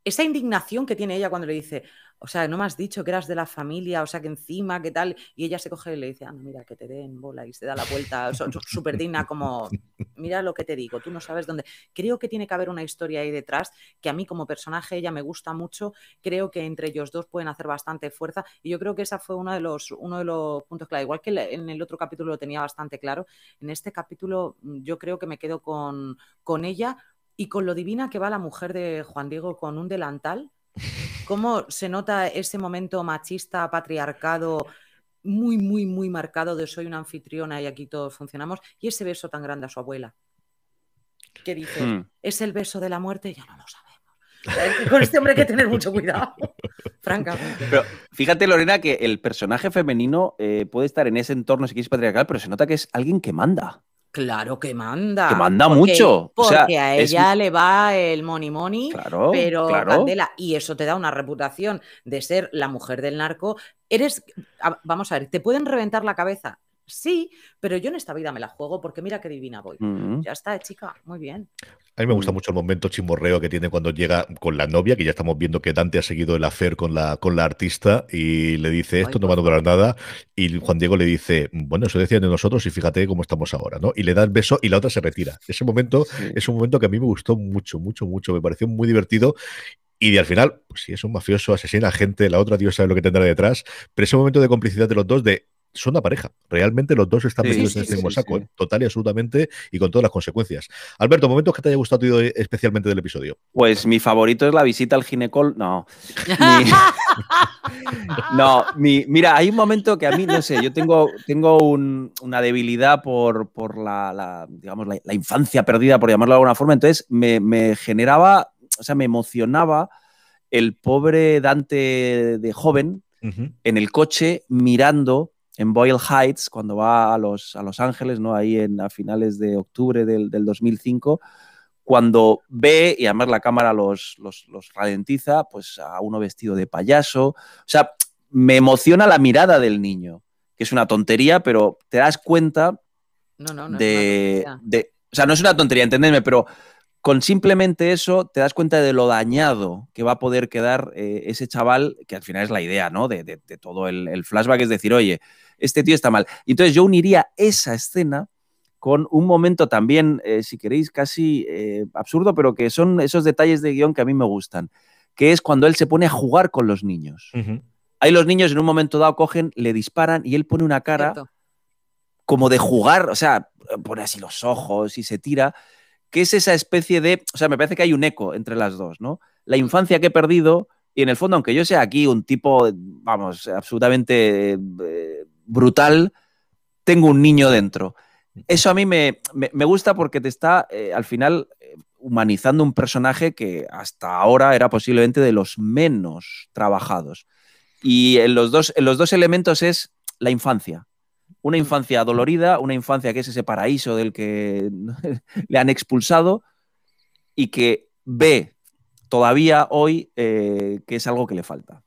esa indignación que tiene ella cuando le dice, o sea, no me has dicho que eras de la familia, o sea, que encima, qué tal. Y ella se coge y le dice, ah, mira, que te den bola y se da la vuelta, súper digna, como, mira lo que te digo, tú no sabes dónde. Creo que tiene que haber una historia ahí detrás, que a mí como personaje ella me gusta mucho, creo que entre ellos dos pueden hacer bastante fuerza y yo creo que esa fue uno de los, uno de los puntos clave. Igual que en el otro capítulo lo tenía bastante claro, en este capítulo mm, yo creo que me quedo con, con ella y con lo divina que va la mujer de Juan Diego con un delantal. ¿Cómo se nota ese momento machista, patriarcado, muy, muy, muy marcado de soy una anfitriona y aquí todos funcionamos? Y ese beso tan grande a su abuela. Que dice, hmm. es el beso de la muerte, ya no lo sabemos. Con este hombre hay que tener mucho cuidado, [LAUGHS] francamente. fíjate, Lorena, que el personaje femenino eh, puede estar en ese entorno, si quieres, patriarcal, pero se nota que es alguien que manda. Claro que manda. Que manda mucho. Porque a ella le va el money money, claro, pero claro. y eso te da una reputación de ser la mujer del narco. Eres, vamos a ver, te pueden reventar la cabeza, sí, pero yo en esta vida me la juego porque mira qué divina voy. Ya está, chica, muy bien. A mí me gusta mm. mucho el momento chimorreo que tiene cuando llega con la novia, que ya estamos viendo que Dante ha seguido el hacer con la, con la artista y le dice, esto no va a durar nada. Y Juan Diego le dice, bueno, eso decían de nosotros y fíjate cómo estamos ahora, ¿no? Y le da el beso y la otra se retira. Ese momento es un momento que a mí me gustó mucho, mucho, mucho. Me pareció muy divertido y de, al final, pues si es un mafioso, asesina a gente, la otra Dios sabe lo que tendrá detrás, pero ese momento de complicidad de los dos de son una pareja. Realmente los dos están metidos en el mismo saco, ¿eh? total y absolutamente, y con todas las consecuencias. Alberto, momentos que te haya gustado eh, especialmente del episodio. Pues mi favorito es la visita al ginecólogo. No. [LAUGHS] no, mira, hay un momento que a mí, no sé, yo tengo, tengo una debilidad por, la, infancia perdida, por llamarlo de alguna forma. Entonces me, generaba, o sea, me emocionaba el pobre Dante de joven en el coche mirando en Boyle Heights, cuando va a Los, a los Ángeles, ¿no? ahí en, a finales de octubre del, 2005, cuando ve, y además la cámara los, los, ralentiza, pues a uno vestido de payaso. O sea, me emociona la mirada del niño, que es una tontería, pero te das cuenta de, de... O sea, no es una tontería, entendedme, pero con simplemente eso te das cuenta de lo dañado que va a poder quedar eh, ese chaval, que al final es la idea, ¿no? De, todo el, flashback, es decir, oye, este tío está mal. Entonces yo uniría esa escena con un momento también, eh, si queréis, casi eh, absurdo, pero que son esos detalles de guión que a mí me gustan, que es cuando él se pone a jugar con los niños. Ahí los niños en un momento dado cogen, le disparan y él pone una cara como de jugar, o sea, pone así los ojos y se tira que es esa especie de, o sea, me parece que hay un eco entre las dos, ¿no? La infancia que he perdido y en el fondo, aunque yo sea aquí un tipo, vamos, absolutamente eh, brutal, tengo un niño dentro. Eso a mí me, gusta porque te está, eh, al final, eh, humanizando un personaje que hasta ahora era posiblemente de los menos trabajados. Y en los dos, en los dos elementos es la infancia, una infancia dolorida, una infancia que es ese paraíso del que [LAUGHS] le han expulsado y que ve todavía hoy eh, que es algo que le falta.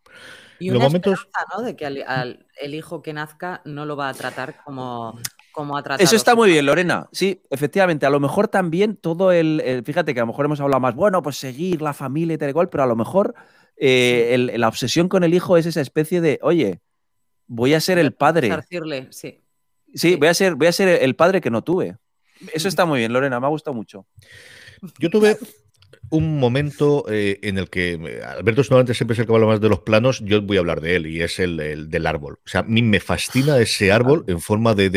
Y una momentos... ¿no? De que al, el hijo que nazca no lo va a tratar como, como ha tratado. Eso está muy bien, Lorena. Sí, efectivamente. A lo mejor también todo el, Fíjate que a lo mejor hemos hablado más, bueno, pues seguir la familia y tal y cual, pero a lo mejor eh, la obsesión con el hijo es esa especie de, oye, voy a ser el padre. Sí. sí, voy a ser, voy a ser el padre que no tuve. Eso está muy bien, Lorena, me ha gustado mucho. Yo tuve un momento eh, en el que eh, Alberto normalmente siempre se acaba más de los planos, yo voy a hablar de él y es el, del árbol. O sea, a mí me fascina ese ah. árbol en forma de,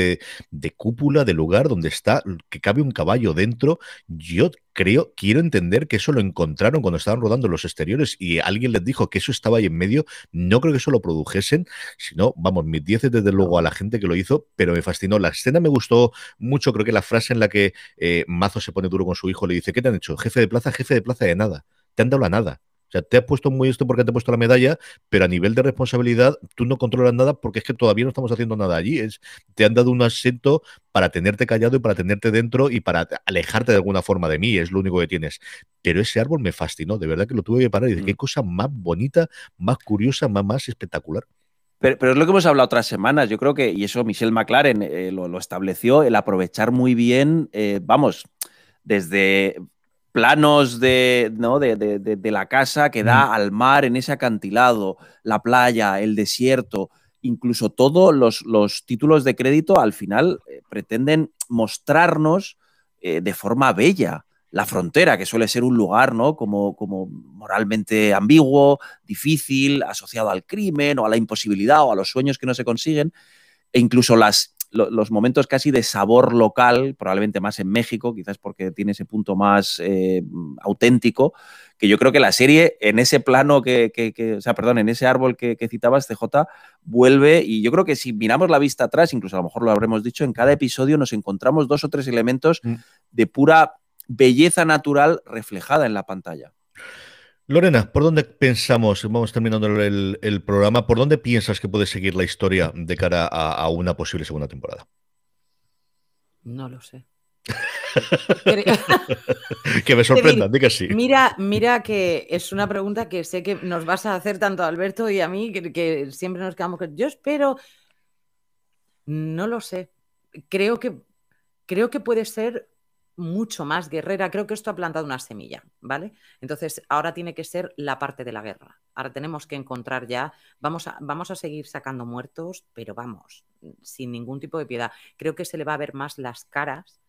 de, cúpula, de lugar donde está, que cabe un caballo dentro. Yo creo, quiero entender que eso lo encontraron cuando estaban rodando los exteriores y alguien les dijo que eso estaba ahí en medio. No creo que eso lo produjesen, sino, vamos, mis 10 desde luego a la gente que lo hizo, pero me fascinó. La escena me gustó mucho, creo que la frase en la que eh, Mazo se pone duro con su hijo le dice, ¿qué te han hecho? Jefe de plaza, jefe de plaza de nada. Te han dado la nada. O sea, te has puesto muy esto porque te has puesto la medalla, pero a nivel de responsabilidad tú no controlas nada porque es que todavía no estamos haciendo nada allí. te han dado un asiento para tenerte callado y para tenerte dentro y para alejarte de alguna forma de mí, es lo único que tienes. Pero ese árbol me fascinó, de verdad que lo tuve que parar y dije, qué mm. cosa más bonita, más curiosa, más, espectacular. Pero, es lo que hemos hablado otras semanas, yo creo que, y eso Michelle McLaren eh, lo, estableció, el aprovechar muy bien, eh, vamos, desde planos de, ¿no? de, la casa que da al mar en ese acantilado, la playa, el desierto, incluso todos los, títulos de crédito al final eh, pretenden mostrarnos eh, de forma bella la frontera, que suele ser un lugar ¿no? como, como moralmente ambiguo, difícil, asociado al crimen o a la imposibilidad o a los sueños que no se consiguen, e incluso las los momentos casi de sabor local, probablemente más en México, quizás porque tiene ese punto más eh, auténtico, que yo creo que la serie en ese plano que, o sea, perdón, en ese árbol que, citabas, CJ, vuelve y yo creo que si miramos la vista atrás, incluso a lo mejor lo habremos dicho, en cada episodio nos encontramos dos o tres elementos mm. de pura belleza natural reflejada en la pantalla. Lorena, ¿por dónde pensamos, vamos terminando el, programa, ¿por dónde piensas que puede seguir la historia de cara a, una posible segunda temporada? No lo sé. [LAUGHS] [LAUGHS] que me sorprenda, di que sí. Mira, mira que es una pregunta que sé que nos vas a hacer tanto a Alberto y a mí, que, siempre nos quedamos con. yo espero, no lo sé. Creo que, creo que puede ser mucho más guerrera. Creo que esto ha plantado una semilla, ¿vale? Entonces, ahora tiene que ser la parte de la guerra. Ahora tenemos que encontrar ya, vamos a, vamos a seguir sacando muertos, pero vamos, sin ningún tipo de piedad. Creo que se le va a ver más las caras,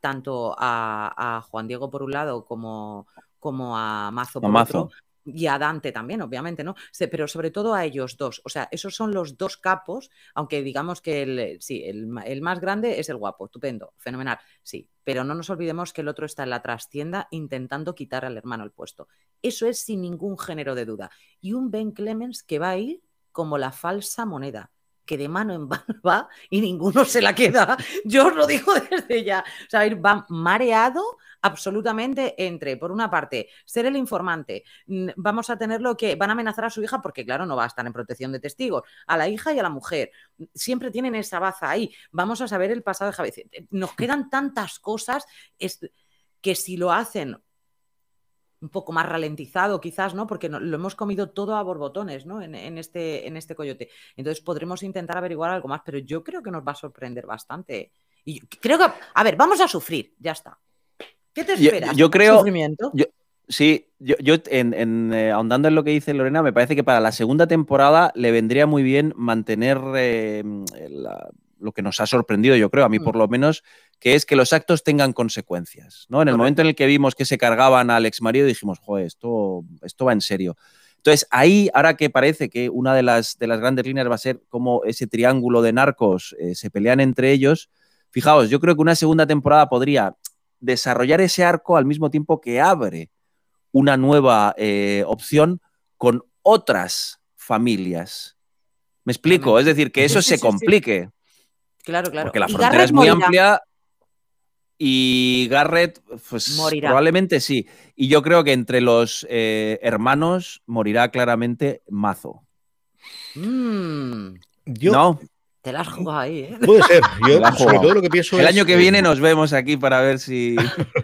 tanto a, Juan Diego por un lado como, como a Mazo por otro, y a Dante también, obviamente, ¿no? Pero sobre todo a ellos dos. O sea, esos son los dos capos, aunque digamos que el, eh, sí, el, el, más grande es el guapo, estupendo, fenomenal, sí. Pero no nos olvidemos que el otro está en la trastienda intentando quitar al hermano el puesto. Eso es sin ningún género de duda. Y un Ben Clemens que va a ir como la falsa moneda que de mano en mano [LAUGHS] va y ninguno se la queda. Yo os lo digo [LAUGHS] desde ya. O va mareado absolutamente entre, por una parte, ser el informante, mm, vamos a tener lo que van a amenazar a su hija porque, claro, no va a estar en protección de testigos, a la hija y a la mujer. Siempre tienen esa baza ahí. Vamos a saber el pasado de Javier. Nos quedan tantas cosas que si lo hacen un poco más ralentizado quizás, ¿no? Porque lo hemos comido todo a borbotones, ¿no? En, este, en este coyote. Entonces podremos intentar averiguar algo más, pero yo creo que nos va a sorprender bastante. Y creo que, a ver, vamos a sufrir, ya está. ¿Qué te esperas? Yo, creo... ¿Sufrimiento? Sí, yo, eh, ahondando en lo que dice Lorena, me parece que para la segunda temporada le vendría muy bien mantener eh, la, lo que nos ha sorprendido, yo creo, a mí mm. por lo menos, que es que los actos tengan consecuencias. ¿no? En el momento en el que vimos que se cargaban al ex marido, dijimos, joder, esto, esto va en serio. Entonces, ahí, ahora que parece que una de las, de las grandes líneas va a ser como ese triángulo de narcos eh, se pelean entre ellos, fijaos, yo creo que una segunda temporada podría desarrollar ese arco al mismo tiempo que abre una nueva eh, opción con otras familias. ¿Me explico? Es decir, que eso se complique. Claro, claro. Porque la frontera es muy amplia y Garrett, pues probablemente sí. Y yo creo que entre los eh, hermanos morirá claramente Mazo. Mm. Yo, no. Te las juego ahí, ¿eh? Puede ser. [LAUGHS] Yo, sobre todo lo que pienso El año que viene nos vemos aquí para ver si. [LAUGHS]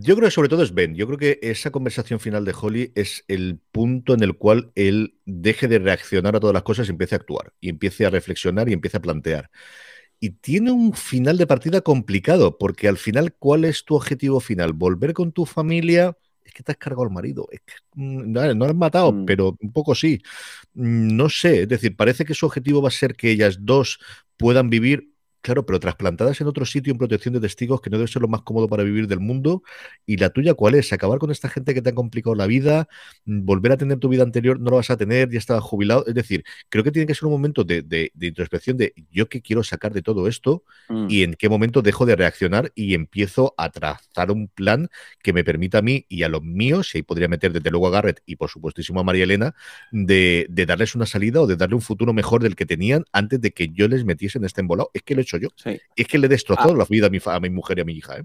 Yo creo que sobre todo es Ben. Yo creo que esa conversación final de Holly es el punto en el cual él deje de reaccionar a todas las cosas y empiece a actuar, y empiece a reflexionar y empiece a plantear. Y tiene un final de partida complicado, porque al final, ¿cuál es tu objetivo final? ¿Volver con tu familia? Es que te has cargado al marido, mm, no, lo has matado, mm. pero un poco sí. Mm, no sé, es decir, parece que su objetivo va a ser que ellas dos puedan vivir Claro, pero trasplantadas en otro sitio en protección de testigos, que no debe ser lo más cómodo para vivir del mundo. ¿Y la tuya cuál es? Acabar con esta gente que te ha complicado la vida, mm, volver a tener tu vida anterior, no lo vas a tener, ya estabas jubilado. Es decir, creo que tiene que ser un momento de, introspección de yo qué quiero sacar de todo esto mm. y en qué momento dejo de reaccionar y empiezo a trazar un plan que me permita a mí y a los míos, y ahí podría meter desde luego a Garrett y por supuestísimo a María Elena, de, de darles una salida o de darle un futuro mejor del que tenían antes de que yo les metiese en este embolado. Es que lo he hecho es que le destrozó ah. la vida a mi, mujer y a mi hija. ¿eh?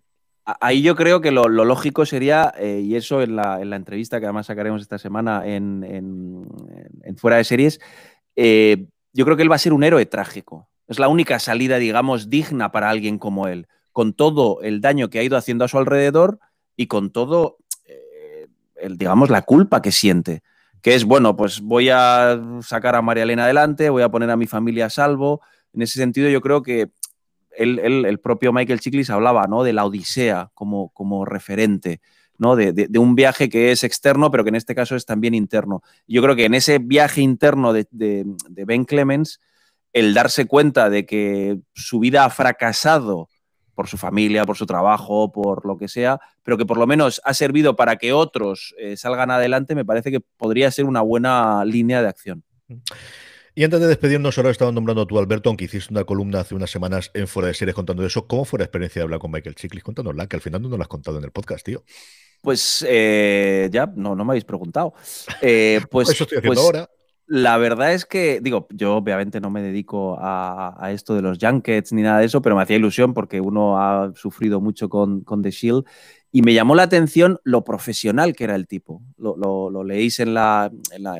Ahí yo creo que lo, lógico sería, eh, y eso en la, entrevista que además sacaremos esta semana en, Fuera de Series, eh, yo creo que él va a ser un héroe trágico. Es la única salida, digamos, digna para alguien como él, con todo el daño que ha ido haciendo a su alrededor y con todo, digamos, la culpa que siente. Que es, bueno, pues voy a sacar a María Elena adelante, voy a poner a mi familia a salvo. En ese sentido, yo creo que el propio Michael Chiklis hablaba ¿no? de la Odisea como, como referente. ¿no? De, un viaje que es externo, pero que en este caso es también interno. Yo creo que en ese viaje interno de, Ben Clemens, el darse cuenta de que su vida ha fracasado por su familia, por su trabajo, por lo que sea, pero que por lo menos ha servido para que otros eh, salgan adelante, me parece que podría ser una buena línea de acción. Mm. Y antes de despedirnos, ahora estaba nombrando tú, Alberto, aunque hiciste una columna hace unas semanas en Fuera de Series contando eso. ¿Cómo fue la experiencia de hablar con Michael Chiklis? Cuéntanosla, que al final no nos la has contado en el podcast, tío. Pues eh, ya, no, me habéis preguntado. Eh, [LAUGHS] pues, eso estoy haciendo pues, ahora. La verdad es que, digo, yo obviamente no me dedico a, esto de los junkets ni nada de eso, pero me hacía ilusión porque uno ha sufrido mucho con, con The Shield y me llamó la atención lo profesional que era el tipo. Lo, lo, leéis en la,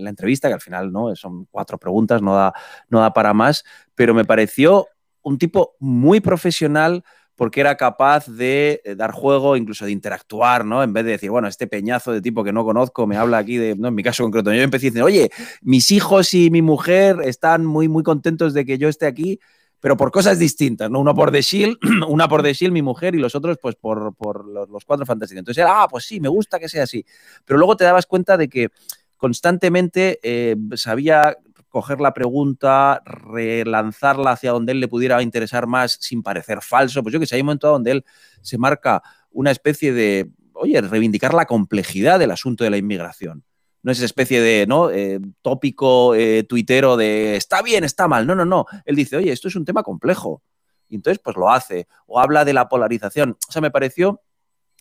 entrevista, que al final ¿no? son cuatro preguntas, no da, no da para más, pero me pareció un tipo muy profesional porque era capaz de eh, dar juego, incluso de interactuar, ¿no? En vez de decir, bueno, este peñazo de tipo que no conozco me habla aquí de, no, en mi caso concreto, yo empecé a oye, mis hijos y mi mujer están muy, muy contentos de que yo esté aquí pero por cosas distintas, ¿no? Uno por The Shield, [CLEARS THROAT] una por The Shield, mi mujer, y los otros, pues, por, los cuatro fantásticos. Entonces era, ah, pues sí, me gusta que sea así. Pero luego te dabas cuenta de que constantemente eh, sabía coger la pregunta, relanzarla hacia donde él le pudiera interesar más sin parecer falso. Pues yo que sé, hay un momento donde él se marca una especie de, oye, reivindicar la complejidad del asunto de la inmigración no es esa especie de ¿no? Eh, tópico eh, tuitero de está bien, está mal. No, no, no. Él dice, oye, esto es un tema complejo. Y entonces, pues lo hace. O habla de la polarización. O sea, me pareció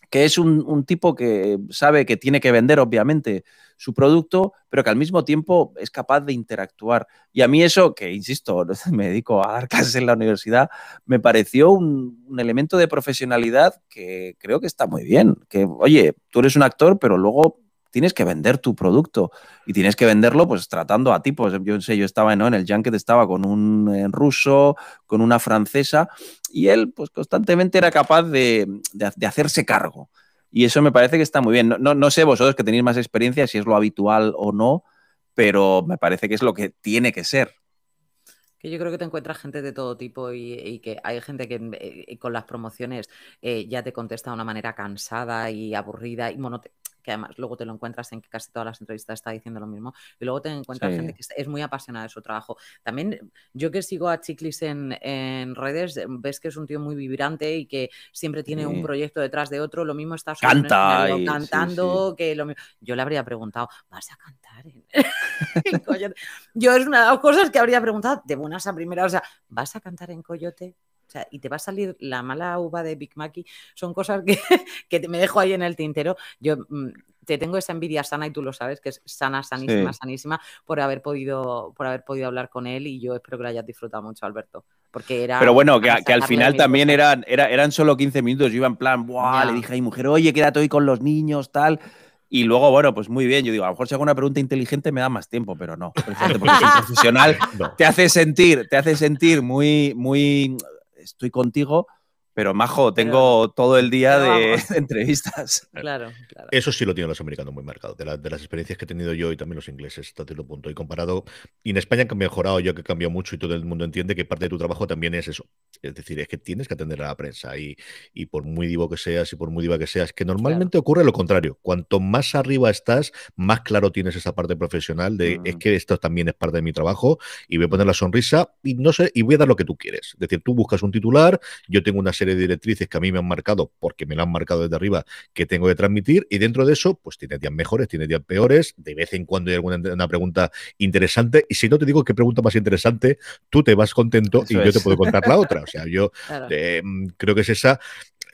que es un, tipo que sabe que tiene que vender, obviamente, su producto, pero que al mismo tiempo es capaz de interactuar. Y a mí eso, que insisto, [LAUGHS] me dedico a dar en la universidad, me pareció un, un elemento de profesionalidad que creo que está muy bien. Que, oye, tú eres un actor, pero luego tienes que vender tu producto y tienes que venderlo pues tratando a tipos. Yo sé, yo estaba ¿no? en el Junket, estaba con un eh, ruso, con una francesa y él pues constantemente era capaz de, hacerse cargo. Y eso me parece que está muy bien. No, sé vosotros que tenéis más experiencia si es lo habitual o no, pero me parece que es lo que tiene que ser. Que yo creo que te encuentras gente de todo tipo y, que hay gente que eh, eh, con las promociones ya te contesta de una manera cansada y aburrida y monote que además luego te lo encuentras en que casi todas las entrevistas está diciendo lo mismo, y luego te encuentras gente que es muy apasionada de su trabajo. También yo que sigo a Chiclis en, redes, eh, ves que es un tío muy vibrante y que siempre tiene un proyecto detrás de otro, lo mismo está cantando que Yo le habría preguntado, ¿vas a cantar? [LAUGHS] En... Coyote? Yo es una de las cosas que habría preguntado de buenas a primeras, o sea, ¿vas a cantar en Coyote? O sea, y te va a salir la mala uva de Big Mac. Son cosas que, [LAUGHS] que me dejo ahí en el tintero. Yo mm, te tengo esa envidia sana y tú lo sabes, que es sana, sanísima, sanísima, por haber podido, por haber podido hablar con él y yo espero que lo hayas disfrutado mucho, Alberto. Porque era. Pero bueno, que, al final también eran, eran solo 15 minutos. Yo iba en plan, Le dije a mi mujer, oye, quédate hoy con los niños, tal. Y luego, bueno, pues muy bien. Yo digo, a lo mejor si hago una pregunta inteligente me da más tiempo, pero no. Porque el [LAUGHS] profesional. Te hace sentir, te hace sentir muy, muy estoy contigo pero majo, tengo todo el día de [LAUGHS] entrevistas. Claro, claro, Eso sí lo tienen los americanos muy marcado. De, las experiencias que he tenido yo y también los ingleses, hasta cierto punto. Y comparado, y en España que mejorado, yo que he cambiado mucho y todo el mundo entiende que parte de tu trabajo también es eso. Es decir, es que tienes que atender a la prensa. Y, y por muy divo que seas y por muy diva que seas, que normalmente ocurre lo contrario. Cuanto más arriba estás, más claro tienes esa parte profesional de es mm. que esto también es parte de mi trabajo y voy a poner la sonrisa y no sé, y voy a dar lo que tú quieres. Es decir, tú buscas un titular, yo tengo una serie de directrices que a mí me han marcado, porque me lo han marcado desde arriba, que tengo que transmitir. Y dentro de eso, pues tiene días mejores, tiene días peores. De vez en cuando hay alguna pregunta interesante. Y si no te digo qué pregunta más interesante, tú te vas contento y yo te puedo contar la otra. O sea, yo [LAUGHS] mm, creo que es esa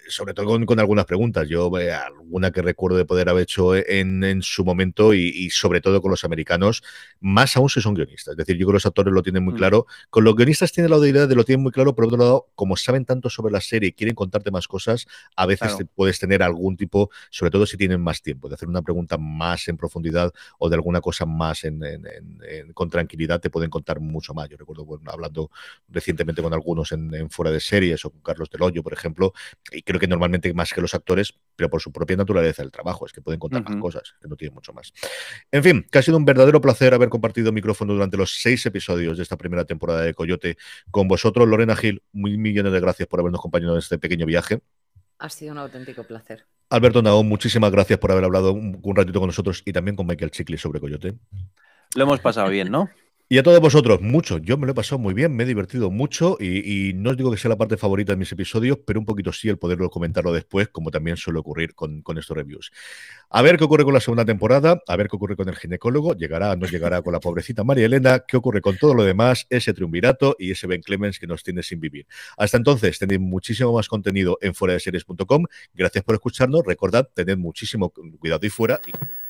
sobre todo con, algunas preguntas. Yo, eh, alguna que recuerdo de poder haber hecho en, su momento y, sobre todo con los americanos, más aún si son guionistas. Es decir, yo creo que los actores lo tienen muy mm. claro. Con los guionistas tienen la idea de lo tienen muy claro, por otro lado, como saben tanto sobre la serie y quieren contarte más cosas, a veces te puedes tener algún tipo, sobre todo si tienen más tiempo, de hacer una pregunta más en profundidad o de alguna cosa más en, con tranquilidad, te pueden contar mucho más. Yo recuerdo hablando recientemente con algunos en, Fuera de Series o con Carlos Del por ejemplo, y creo que normalmente más que los actores, pero por su propia naturaleza el trabajo, es que pueden contar más cosas, que no tienen mucho más. En fin, que ha sido un verdadero placer haber compartido micrófono durante los seis episodios de esta primera temporada de Coyote con vosotros. Lorena Gil, muy millones de gracias por habernos acompañado en este pequeño viaje. Ha sido un auténtico placer. Alberto Naón, muchísimas gracias por haber hablado un, ratito con nosotros y también con Michael Chicli sobre Coyote. Lo hemos pasado bien, ¿no? Y a todos vosotros, mucho. Yo me lo he pasado muy bien, me he divertido mucho y, no os digo que sea la parte favorita de mis episodios, pero un poquito sí el poderlo comentarlo después, como también suele ocurrir con, estos reviews. A ver qué ocurre con la segunda temporada, a ver qué ocurre con el ginecólogo, llegará, no llegará con la pobrecita María Elena, qué ocurre con todo lo demás, ese triunvirato y ese Ben Clemens que nos tiene sin vivir. Hasta entonces, tenéis muchísimo más contenido en fuera de series.com. Gracias por escucharnos. Recordad, tened muchísimo cuidado y fuera. Y...